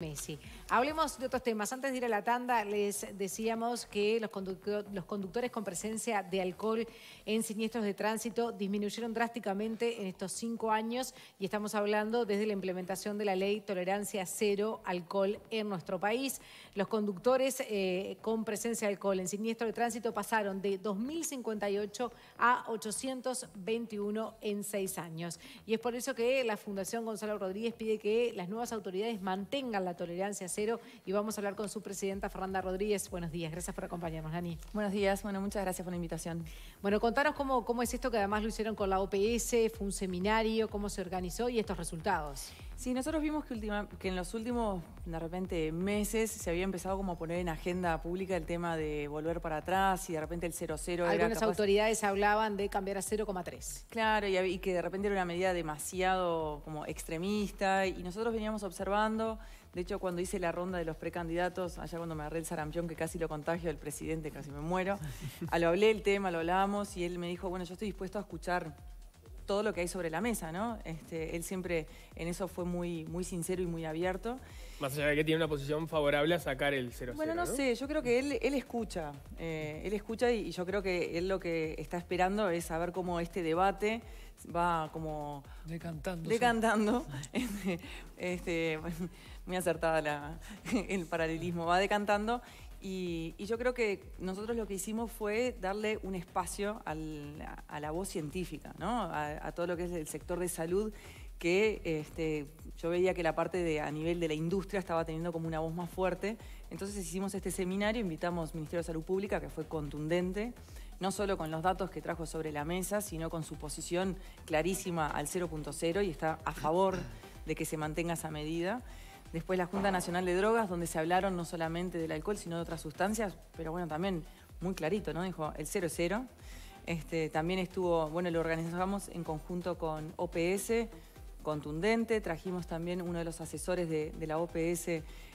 Messi. Hablemos de otros temas. Antes de ir a la tanda, les decíamos que los, conductores con presencia de alcohol en siniestros de tránsito disminuyeron drásticamente en estos cinco años y estamos hablando desde la implementación de la ley tolerancia cero alcohol en nuestro país. Los conductores eh, con presencia de alcohol en siniestro de tránsito pasaron de 2.058 a 821 en seis años. Y es por eso que la Fundación Gonzalo Rodríguez pide que las nuevas autoridades mantengan la la tolerancia cero y vamos a hablar con su presidenta Fernanda Rodríguez. Buenos días, gracias por acompañarnos, Dani. Buenos días, bueno, muchas gracias por la invitación. Bueno, contanos cómo, cómo es esto que además lo hicieron con la OPS, fue un seminario, cómo se organizó y estos resultados. Sí, nosotros vimos que, última, que en los últimos, de repente, meses se había empezado como a poner en agenda pública el tema de volver para atrás y de repente el 0,0 Algunas autoridades hablaban de cambiar a 0,3. Claro, y, y que de repente era una medida demasiado como extremista y nosotros veníamos observando de hecho, cuando hice la ronda de los precandidatos, allá cuando me agarré el sarampión, que casi lo contagio el presidente, casi me muero, a lo hablé el tema, lo hablábamos y él me dijo, bueno, yo estoy dispuesto a escuchar todo lo que hay sobre la mesa, ¿no? Este, él siempre en eso fue muy, muy sincero y muy abierto. Más allá de que tiene una posición favorable a sacar el 0 Bueno, no, sé, yo creo que él, escucha, él escucha eh, y, yo creo que él lo que está esperando es saber cómo este debate va como... Decantando. Decantando. Este, este, me acertada la, el paralelismo, va decantando. Y, yo creo que nosotros lo que hicimos fue darle un espacio a la voz científica, ¿no? a, todo lo que es el sector de salud, que este, yo veía que la parte de, a nivel de la industria estaba teniendo como una voz más fuerte. Entonces hicimos este seminario, invitamos al Ministerio de Salud Pública, que fue contundente, no solo con los datos que trajo sobre la mesa, sino con su posición clarísima al 0.0 y está a favor de que se mantenga esa medida después la Junta Nacional de Drogas, donde se hablaron no solamente del alcohol, sino de otras sustancias, pero bueno, también muy clarito, ¿no? Dijo el 0 0. Este, también estuvo, bueno, lo organizamos en conjunto con OPS, contundente, trajimos también uno de los asesores de, la OPS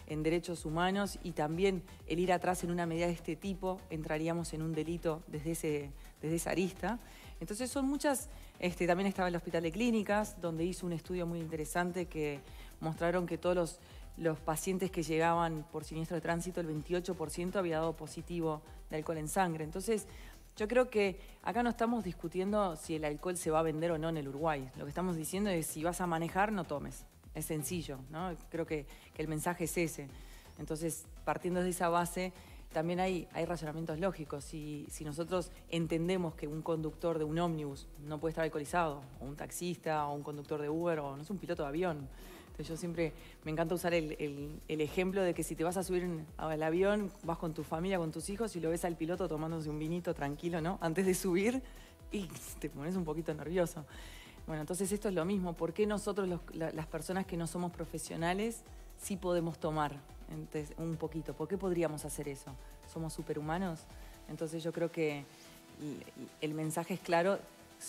en derechos humanos y también el ir atrás en una medida de este tipo, entraríamos en un delito desde, ese, desde esa arista. Entonces son muchas, este, también estaba el Hospital de Clínicas, donde hizo un estudio muy interesante que mostraron que todos los, los pacientes que llegaban por siniestro de tránsito, el 28% había dado positivo de alcohol en sangre. Entonces, yo creo que acá no estamos discutiendo si el alcohol se va a vender o no en el Uruguay. Lo que estamos diciendo es si vas a manejar, no tomes. Es sencillo, ¿no? Creo que, que el mensaje es ese. Entonces, partiendo de esa base, también hay, hay razonamientos lógicos. Si, si nosotros entendemos que un conductor de un ómnibus no puede estar alcoholizado, o un taxista, o un conductor de Uber, o no es un piloto de avión, entonces este, yo siempre me encanta usar el, ejemplo de que si te vas a subir al avión, vas con tu familia, con tus hijos y lo ves al piloto tomándose un vinito tranquilo, ¿no? Antes de subir y te pones un poquito nervioso. Bueno, entonces esto es lo mismo. ¿Por qué nosotros, las personas que no somos profesionales, sí podemos tomar un poquito? ¿Por qué podríamos hacer eso? ¿Somos superhumanos? Entonces yo creo que el mensaje es claro,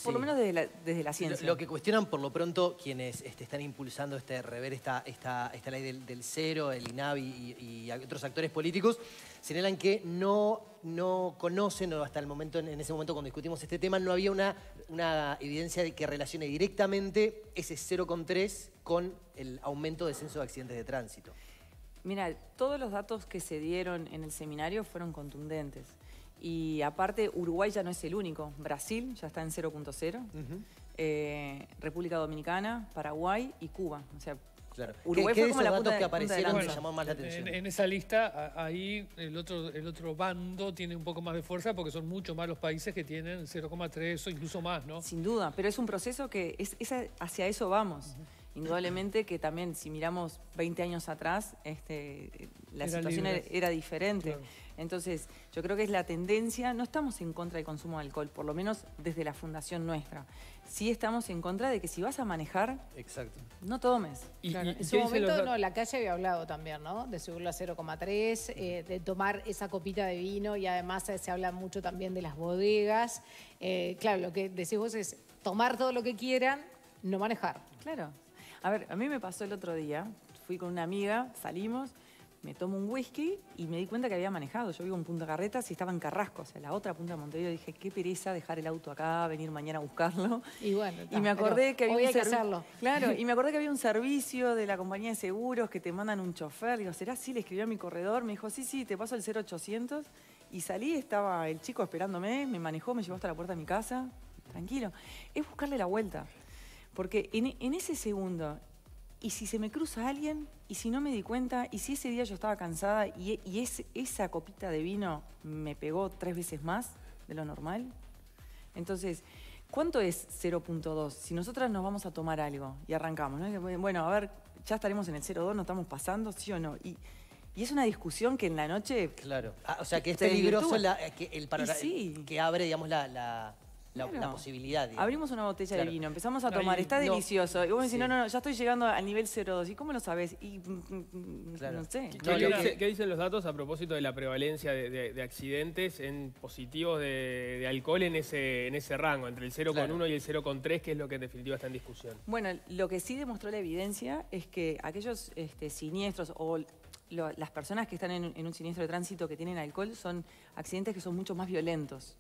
por lo menos desde la, ciencia. Lo, que cuestionan por lo pronto quienes este, están impulsando este rever esta, esta, esta ley del, cero, el INAVI y, otros actores políticos, señalan que no, no conocen, o hasta el momento, en ese momento cuando discutimos este tema, no había una, una evidencia de que relacione directamente ese 0,3 con el aumento del censo de accidentes de tránsito. Mira, todos los datos que se dieron en el seminario fueron contundentes. Y aparte, Uruguay ya no es el único. Brasil ya está en 0.0. Eh, República Dominicana, Paraguay y Cuba. O sea, Uruguay fue como la punta que aparecieron llamó más la atención. En, esa lista, ahí el otro, el otro bando tiene un poco más de fuerza porque son mucho más los países que tienen 0,3 o incluso más, ¿no? Sin duda, pero es un proceso que es, hacia eso vamos indudablemente que también si miramos 20 años atrás, este, la situación era, diferente. Entonces, yo creo que es la tendencia, no estamos en contra del consumo de alcohol, por lo menos desde la fundación nuestra. Sí estamos en contra de que si vas a manejar, Exacto. no tomes. en su momento, no, la calle había hablado también, ¿no? De subirlo a 0,3, eh, de tomar esa copita de vino y además eh, se habla mucho también de las bodegas. Eh, claro, lo que decís vos es tomar todo lo que quieran, no manejar. Claro. A ver, a mí me pasó el otro día, fui con una amiga, salimos, me tomo un whisky y me di cuenta que había manejado. Yo vivo en Punta Carretas y estaba en Carrasco, o sea, la otra punta de Montevideo. Dije, qué pereza dejar el auto acá, venir mañana a buscarlo. Y bueno, y me acordé que había hacerlo. Claro, y me acordé que había un servicio de la compañía de seguros que te mandan un chofer. Digo, ¿será así? Le escribió a mi corredor, me dijo, sí, sí, te paso el 0800. Y salí, estaba el chico esperándome, me manejó, me llevó hasta la puerta de mi casa. Tranquilo. Es buscarle la vuelta. Porque en, ese segundo, y si se me cruza alguien, y si no me di cuenta, y si ese día yo estaba cansada y, esa copita de vino me pegó tres veces más de lo normal. Entonces, ¿cuánto es 0.2? Si nosotras nos vamos a tomar algo y arrancamos, bueno, a ver, ya estaremos en el 0.2, ¿no estamos pasando, sí o no. Y, es una discusión que en la noche... Claro. Ah, o sea, que es peligroso la, eh, que el, para, que abre, digamos, la la, posibilidad. Abrimos una botella de vino, empezamos a tomar, está delicioso. Y vos me decís, no, no, ya estoy llegando al nivel 02. ¿Y cómo lo sabes Y mm, mm, mm, no sé. ¿Qué, dicen los datos a propósito de la prevalencia de, accidentes en positivos de, alcohol en ese, en ese rango, entre el 0,1 y el 0,3, que es lo que en definitiva está en discusión? Bueno, lo que sí demostró la evidencia es que aquellos este, siniestros o las personas que están en un siniestro de tránsito que tienen alcohol son accidentes que son mucho más violentos.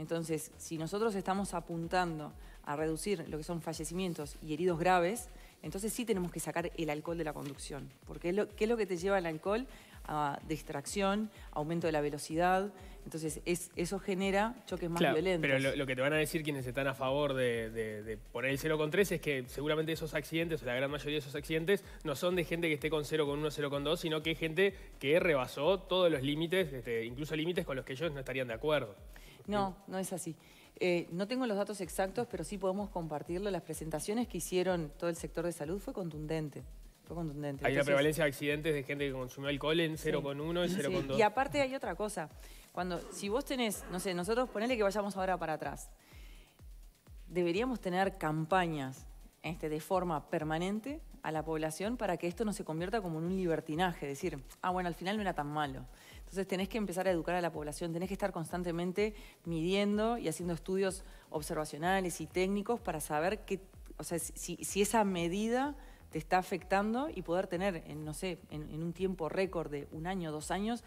Entonces, si nosotros estamos apuntando a reducir lo que son fallecimientos y heridos graves, entonces sí tenemos que sacar el alcohol de la conducción, porque ¿qué es lo que te lleva el alcohol? A distracción, aumento de la velocidad, entonces eso genera choques más violentos. Pero lo, que te van a decir quienes están a favor de, de, de poner el 0,3 es que seguramente esos accidentes, o la gran mayoría de esos accidentes, no son de gente que esté con con 0,2, sino que es gente que rebasó todos los límites, este, incluso límites con los que ellos no estarían de acuerdo. No, no es así. Eh, no tengo los datos exactos, pero sí podemos compartirlo. Las presentaciones que hicieron todo el sector de salud fue contundente. contundente. Hay la prevalencia de accidentes de gente que consumió alcohol en 0,1 y 0,2. Y aparte hay otra cosa. Cuando, si vos tenés, no sé, nosotros ponele que vayamos ahora para atrás. Deberíamos tener campañas este, de forma permanente a la población para que esto no se convierta como en un libertinaje, decir, ah, bueno, al final no era tan malo. Entonces tenés que empezar a educar a la población, tenés que estar constantemente midiendo y haciendo estudios observacionales y técnicos para saber si, esa medida te está afectando y poder tener, no sé, en, en un tiempo récord de un año, dos años,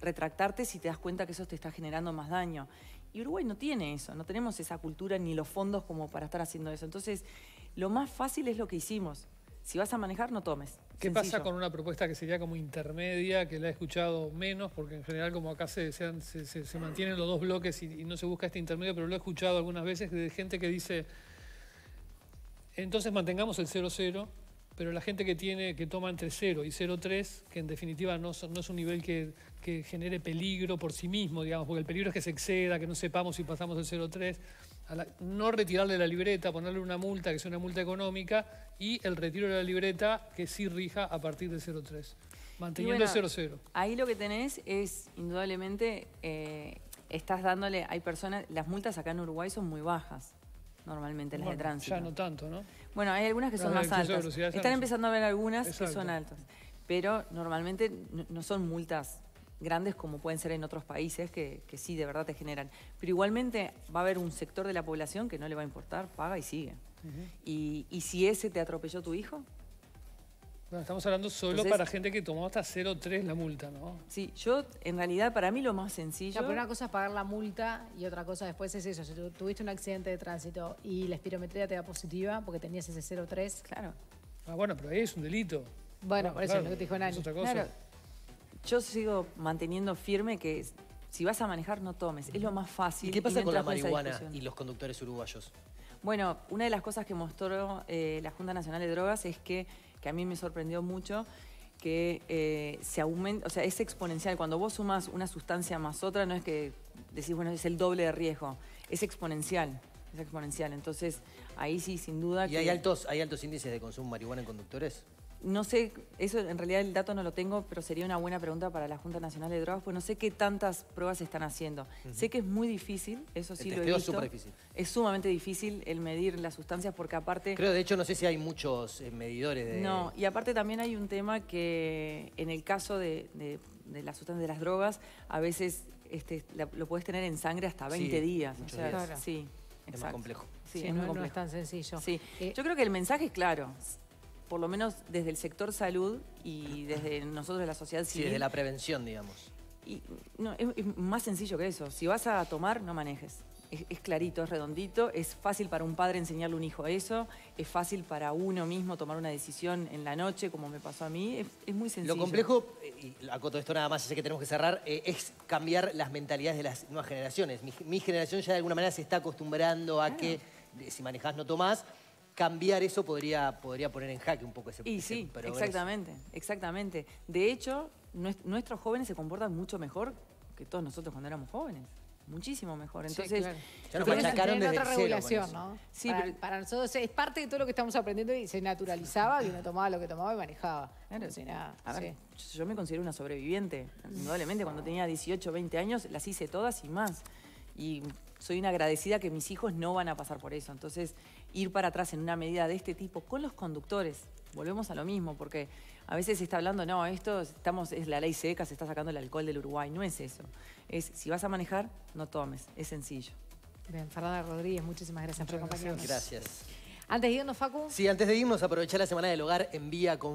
retractarte si te das cuenta que eso te está generando más daño. Y Uruguay no tiene eso, no tenemos esa cultura ni los fondos como para estar haciendo eso. Entonces, lo más fácil es lo que hicimos, si vas a manejar, no tomes. ¿Qué pasa con una propuesta que sería como intermedia, que la he escuchado menos, porque en general como acá se, se, mantienen los dos bloques y, no se busca este intermedio, pero lo he escuchado algunas veces de gente que dice, entonces mantengamos el 0-0, pero la gente que, tiene, que toma entre 0 y 03, que en definitiva no, no es un nivel que, que genere peligro por sí mismo, digamos, porque el peligro es que se exceda, que no sepamos si pasamos el 03 no retirarle la libreta, ponerle una multa que es una multa económica y el retiro de la libreta que sí rija a partir de 03, manteniendo el 00. Ahí lo que tenés es, indudablemente, eh, estás dándole, hay personas, las multas acá en Uruguay son muy bajas normalmente las de tránsito. Ya no tanto, ¿no? Bueno, hay algunas que son más altas. Están empezando a ver algunas que son altas, pero normalmente no son multas grandes como pueden ser en otros países que, sí de verdad te generan. Pero igualmente va a haber un sector de la población que no le va a importar, paga y sigue. y, si ese te atropelló tu hijo, Bueno, estamos hablando solo para gente que tomó hasta 0,3 la multa, ¿no? Sí, yo, en realidad, para mí lo más sencillo... pero una cosa es pagar la multa y otra cosa después es eso. Si tú tuviste un accidente de tránsito y la espirometría te da positiva porque tenías ese 0,3... Claro. Ah, bueno, pero ahí es un delito. Bueno, ah, por eso es lo que te dijo Nani. otra cosa. Claro yo sigo manteniendo firme que si vas a manejar, no tomes. Es lo más fácil. ¿Y qué pasa con la marihuana y los conductores uruguayos? Bueno, una de las cosas que mostró eh, la Junta Nacional de Drogas es que, que a mí me sorprendió mucho, que eh, se aumenta, o sea, es exponencial. Cuando vos sumas una sustancia más otra, no es que decís, bueno, es el doble de riesgo, es exponencial. Es exponencial. Entonces, ahí sí, sin duda. ¿Y que... hay, altos, hay altos índices de consumo de marihuana en conductores? No sé, eso en realidad el dato no lo tengo, pero sería una buena pregunta para la Junta Nacional de Drogas, pues no sé qué tantas pruebas se están haciendo. Sé que es muy difícil, eso sí lo he visto. Es Es sumamente difícil el medir las sustancias porque aparte... Creo, de hecho, no sé si hay muchos eh, medidores de... No, y aparte también hay un tema que en el caso de, las sustancias de las drogas, a veces este, lo puedes tener en sangre hasta 20 días. O sea, Sí, es más complejo. Sí, es no, es tan sencillo. Sí. Eh, Yo creo que el mensaje es claro por lo menos desde el sector salud y desde nosotros de la sociedad civil. Sí, desde la prevención, digamos. Y no, es, más sencillo que eso. Si vas a tomar, no manejes. Es, clarito, es redondito, es fácil para un padre enseñarle a un hijo eso, es fácil para uno mismo tomar una decisión en la noche, como me pasó a mí, es, muy sencillo. Lo complejo, eh, y acoto esto nada más, sé que tenemos que cerrar, eh, es cambiar las mentalidades de las nuevas generaciones. Mi, generación ya de alguna manera se está acostumbrando a que si manejas no tomás, cambiar eso podría, podría poner en jaque un poco ese Y sí, exactamente, exactamente. De hecho, nuestros jóvenes se comportan mucho mejor que todos nosotros cuando éramos jóvenes. Muchísimo mejor. Entonces, sí, claro. ya nos machacaron desde regulación, ¿no? Sí, pero, para, nosotros es parte de todo lo que estamos aprendiendo y se naturalizaba y uno tomaba lo que tomaba y manejaba. Claro. sin nada. A ver, yo me considero una sobreviviente. Indudablemente, cuando tenía 18, 20 años, las hice todas y más. Y soy una agradecida que mis hijos no van a pasar por eso. Entonces, ir para atrás en una medida de este tipo con los conductores, volvemos a lo mismo, porque a veces se está hablando, no, esto estamos, es la ley seca, se está sacando el alcohol del Uruguay. No es eso. Es si vas a manejar, no tomes. Es sencillo. Bien, Fernanda Rodríguez, muchísimas gracias por acompañarnos. Gracias. Antes de irnos, Facu. Sí, antes de irnos, aprovechar la semana del hogar en vía con.